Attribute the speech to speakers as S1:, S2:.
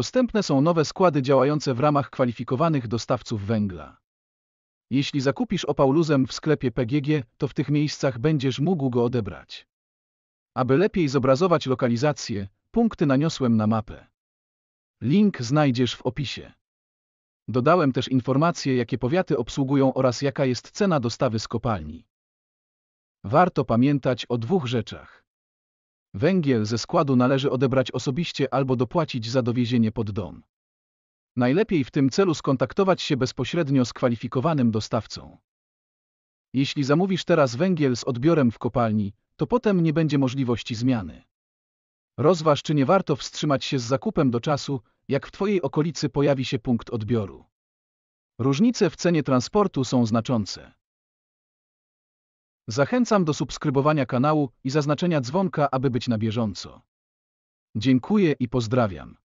S1: Dostępne są nowe składy działające w ramach kwalifikowanych dostawców węgla. Jeśli zakupisz opał luzem w sklepie PGG, to w tych miejscach będziesz mógł go odebrać. Aby lepiej zobrazować lokalizację, punkty naniosłem na mapę. Link znajdziesz w opisie. Dodałem też informacje, jakie powiaty obsługują oraz jaka jest cena dostawy z kopalni. Warto pamiętać o dwóch rzeczach. Węgiel ze składu należy odebrać osobiście albo dopłacić za dowiezienie pod dom. Najlepiej w tym celu skontaktować się bezpośrednio z kwalifikowanym dostawcą. Jeśli zamówisz teraz węgiel z odbiorem w kopalni, to potem nie będzie możliwości zmiany. Rozważ, czy nie warto wstrzymać się z zakupem do czasu, jak w Twojej okolicy pojawi się punkt odbioru. Różnice w cenie transportu są znaczące. Zachęcam do subskrybowania kanału i zaznaczenia dzwonka, aby być na bieżąco. Dziękuję i pozdrawiam.